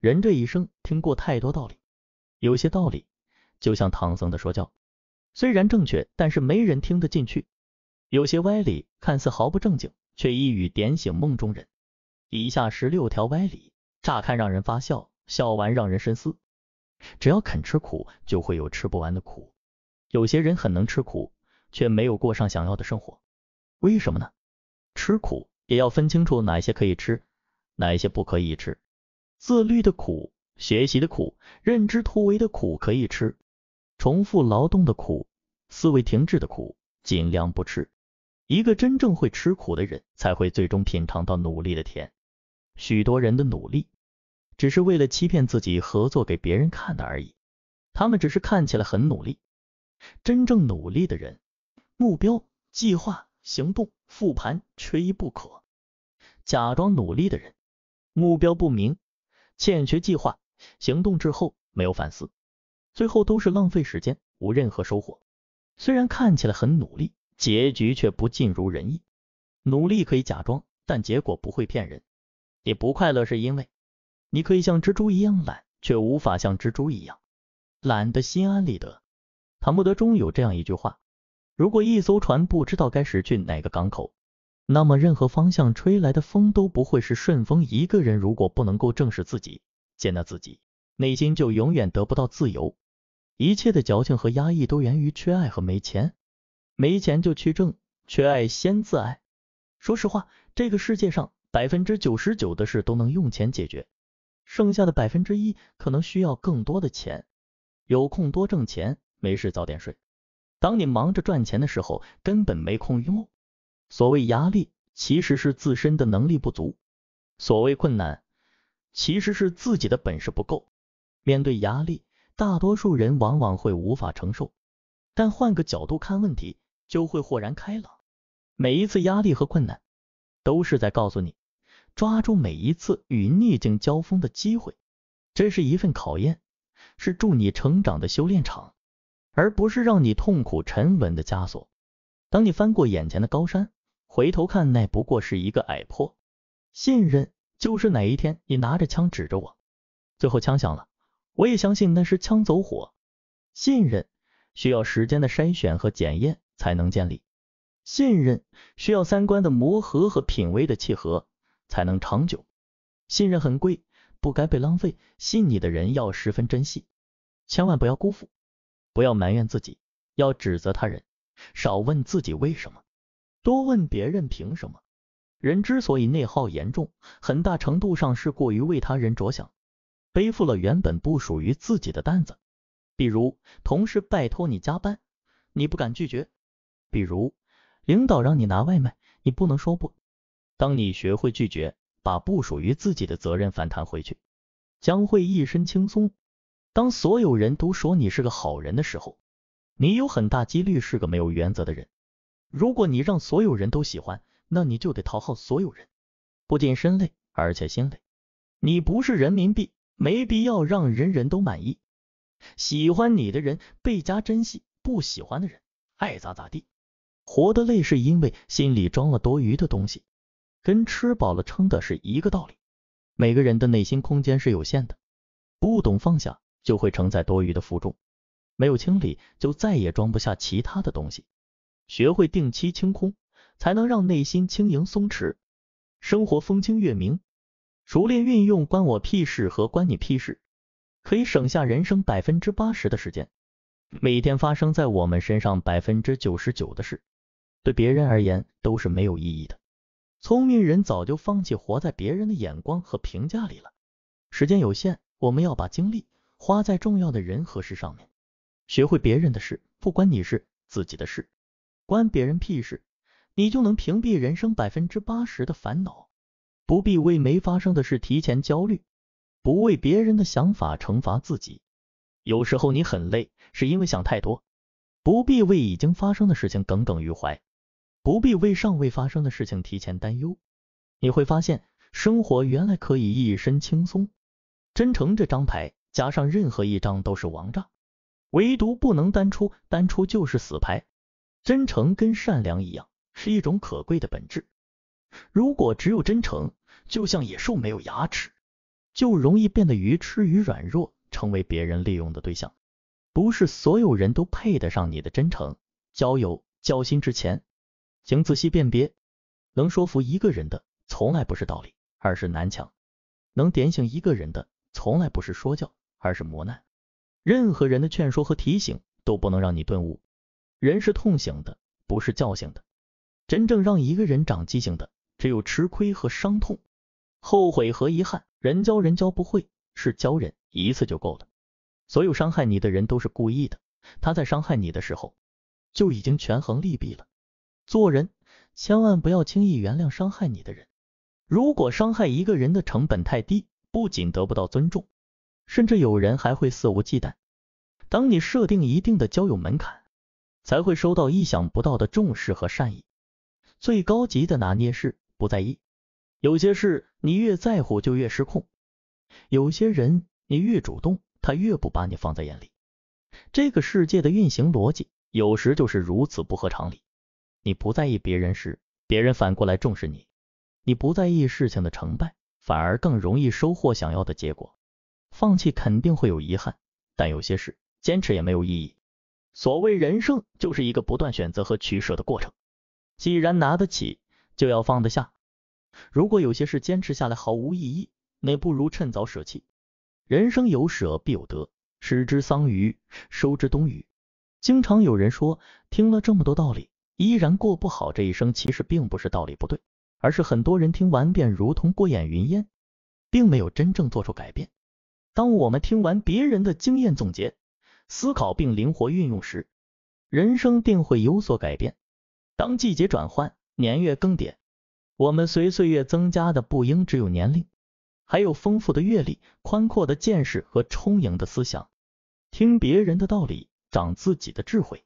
人这一生听过太多道理，有些道理就像唐僧的说教，虽然正确，但是没人听得进去。有些歪理看似毫不正经，却一语点醒梦中人。以下十六条歪理，乍看让人发笑，笑完让人深思。只要肯吃苦，就会有吃不完的苦。有些人很能吃苦，却没有过上想要的生活，为什么呢？吃苦也要分清楚哪些可以吃，哪些不可以吃。自律的苦，学习的苦，认知突围的苦可以吃；重复劳动的苦，思维停滞的苦尽量不吃。一个真正会吃苦的人，才会最终品尝到努力的甜。许多人的努力，只是为了欺骗自己，合作给别人看的而已。他们只是看起来很努力。真正努力的人，目标、计划、行动、复盘缺一不可。假装努力的人，目标不明。欠缺计划，行动之后没有反思，最后都是浪费时间，无任何收获。虽然看起来很努力，结局却不尽如人意。努力可以假装，但结果不会骗人。你不快乐是因为，你可以像蜘蛛一样懒，却无法像蜘蛛一样懒得心安理得。唐伯德中有这样一句话：如果一艘船不知道该驶去哪个港口，那么任何方向吹来的风都不会是顺风。一个人如果不能够正视自己、接纳自己，内心就永远得不到自由。一切的矫情和压抑都源于缺爱和没钱。没钱就去挣，缺爱先自爱。说实话，这个世界上百分之九十九的事都能用钱解决，剩下的百分之一可能需要更多的钱。有空多挣钱，没事早点睡。当你忙着赚钱的时候，根本没空用。所谓压力，其实是自身的能力不足；所谓困难，其实是自己的本事不够。面对压力，大多数人往往会无法承受，但换个角度看问题，就会豁然开朗。每一次压力和困难，都是在告诉你，抓住每一次与逆境交锋的机会，这是一份考验，是助你成长的修炼场，而不是让你痛苦沉稳的枷锁。当你翻过眼前的高山，回头看，那不过是一个矮坡。信任就是哪一天你拿着枪指着我，最后枪响了，我也相信那是枪走火。信任需要时间的筛选和检验才能建立，信任需要三观的磨合和品味的契合才能长久。信任很贵，不该被浪费。信你的人要十分珍惜，千万不要辜负，不要埋怨自己，要指责他人，少问自己为什么。多问别人凭什么？人之所以内耗严重，很大程度上是过于为他人着想，背负了原本不属于自己的担子。比如同事拜托你加班，你不敢拒绝；比如领导让你拿外卖，你不能说不。当你学会拒绝，把不属于自己的责任反弹回去，将会一身轻松。当所有人都说你是个好人的时候，你有很大几率是个没有原则的人。如果你让所有人都喜欢，那你就得讨好所有人，不仅身累，而且心累。你不是人民币，没必要让人人都满意。喜欢你的人倍加珍惜，不喜欢的人爱咋咋地。活得累是因为心里装了多余的东西，跟吃饱了撑的是一个道理。每个人的内心空间是有限的，不懂放下就会承载多余的负重，没有清理就再也装不下其他的东西。学会定期清空，才能让内心轻盈松弛，生活风清月明。熟练运用“关我屁事”和“关你屁事”，可以省下人生百分之八十的时间。每天发生在我们身上百分之九十九的事，对别人而言都是没有意义的。聪明人早就放弃活在别人的眼光和评价里了。时间有限，我们要把精力花在重要的人和事上面。学会别人的事不关你事，自己的事。关别人屁事，你就能屏蔽人生百分之八十的烦恼，不必为没发生的事提前焦虑，不为别人的想法惩罚自己。有时候你很累，是因为想太多。不必为已经发生的事情耿耿于怀，不必为尚未发生的事情提前担忧。你会发现，生活原来可以一身轻松。真诚这张牌加上任何一张都是王炸，唯独不能单出，单出就是死牌。真诚跟善良一样，是一种可贵的本质。如果只有真诚，就像野兽没有牙齿，就容易变得愚痴与软弱，成为别人利用的对象。不是所有人都配得上你的真诚。交友交心之前，请仔细辨别。能说服一个人的，从来不是道理，而是难墙。能点醒一个人的，从来不是说教，而是磨难。任何人的劝说和提醒，都不能让你顿悟。人是痛醒的，不是叫醒的。真正让一个人长记性的，只有吃亏和伤痛、后悔和遗憾。人教人教不会，是教人一次就够了。所有伤害你的人都是故意的，他在伤害你的时候就已经权衡利弊了。做人千万不要轻易原谅伤害你的人。如果伤害一个人的成本太低，不仅得不到尊重，甚至有人还会肆无忌惮。当你设定一定的交友门槛。才会收到意想不到的重视和善意。最高级的拿捏是不在意。有些事你越在乎就越失控，有些人你越主动他越不把你放在眼里。这个世界的运行逻辑有时就是如此不合常理。你不在意别人时，别人反过来重视你；你不在意事情的成败，反而更容易收获想要的结果。放弃肯定会有遗憾，但有些事坚持也没有意义。所谓人生就是一个不断选择和取舍的过程，既然拿得起，就要放得下。如果有些事坚持下来毫无意义，那不如趁早舍弃。人生有舍必有得，失之桑榆，收之东隅。经常有人说，听了这么多道理，依然过不好这一生，其实并不是道理不对，而是很多人听完便如同过眼云烟，并没有真正做出改变。当我们听完别人的经验总结，思考并灵活运用时，人生定会有所改变。当季节转换，年月更迭，我们随岁月增加的不应只有年龄，还有丰富的阅历、宽阔的见识和充盈的思想。听别人的道理，长自己的智慧。